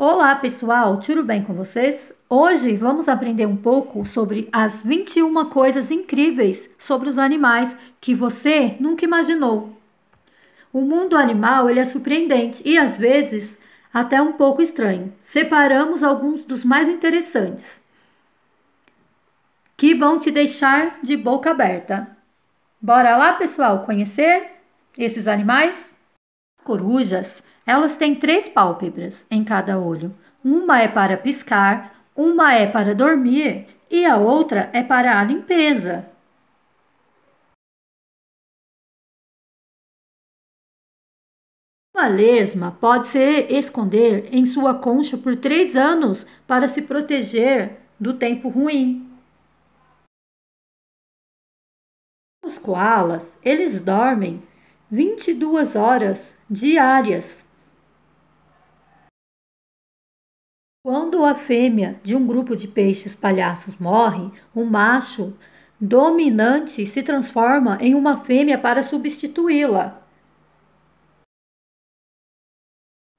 Olá pessoal, tudo bem com vocês? Hoje vamos aprender um pouco sobre as 21 coisas incríveis sobre os animais que você nunca imaginou. O mundo animal ele é surpreendente e às vezes até um pouco estranho. Separamos alguns dos mais interessantes que vão te deixar de boca aberta. Bora lá, pessoal, conhecer esses animais? Corujas, elas têm três pálpebras em cada olho. Uma é para piscar, uma é para dormir e a outra é para a limpeza. Uma lesma pode se esconder em sua concha por três anos para se proteger do tempo ruim. Os koalas, eles dormem 22 horas diárias Quando a fêmea de um grupo de peixes palhaços morre, o macho dominante se transforma em uma fêmea para substituí-la.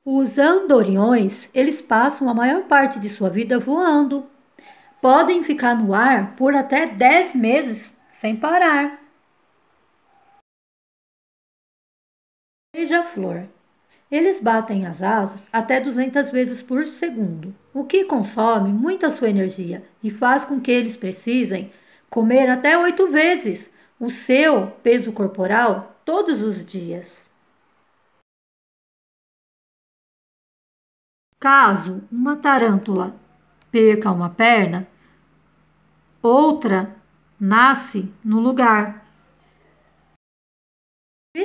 Os andoriões, eles passam a maior parte de sua vida voando. Podem ficar no ar por até 10 meses sem parar. Beija-flor eles batem as asas até 200 vezes por segundo, o que consome muita sua energia e faz com que eles precisem comer até oito vezes o seu peso corporal todos os dias. Caso uma tarântula perca uma perna, outra nasce no lugar.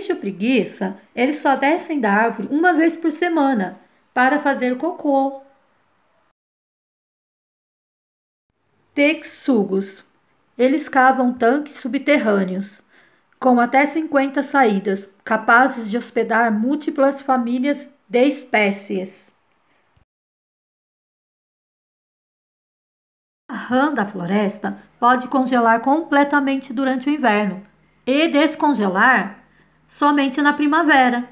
Triste ou preguiça, eles só descem da árvore uma vez por semana para fazer cocô. Texugos. Eles cavam tanques subterrâneos, com até 50 saídas, capazes de hospedar múltiplas famílias de espécies. A rã da floresta pode congelar completamente durante o inverno e descongelar somente na primavera.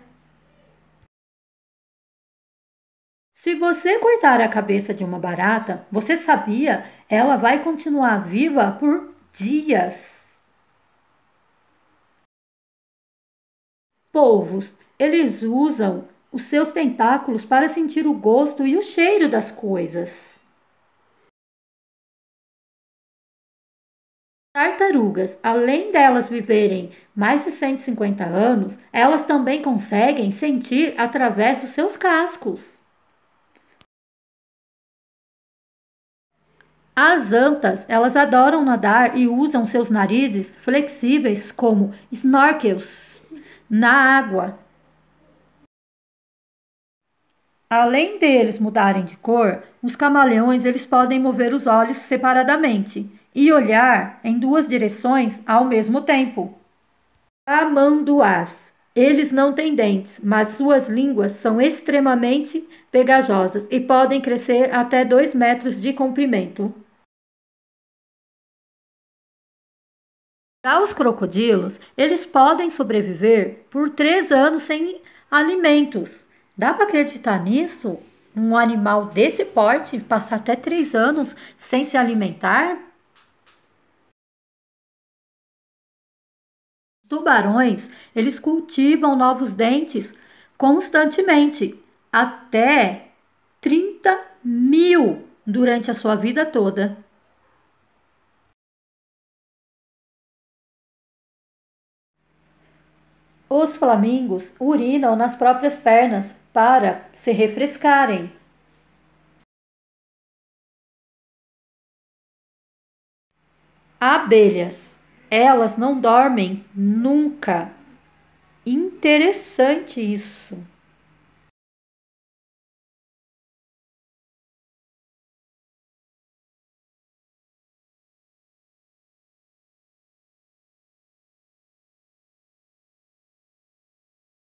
Se você cortar a cabeça de uma barata, você sabia, ela vai continuar viva por dias. Polvos, eles usam os seus tentáculos para sentir o gosto e o cheiro das coisas. Tartarugas, além delas viverem mais de 150 anos, elas também conseguem sentir através dos seus cascos. As antas, elas adoram nadar e usam seus narizes flexíveis como snorkels na água. Além deles mudarem de cor, os camaleões eles podem mover os olhos separadamente e olhar em duas direções ao mesmo tempo. Amanduás. Eles não têm dentes, mas suas línguas são extremamente pegajosas e podem crescer até 2 metros de comprimento. Já os crocodilos, eles podem sobreviver por 3 anos sem alimentos. Dá para acreditar nisso? Um animal desse porte passar até 3 anos sem se alimentar? tubarões, eles cultivam novos dentes constantemente, até 30 mil durante a sua vida toda. Os flamingos urinam nas próprias pernas para se refrescarem. Abelhas elas não dormem nunca. Interessante isso.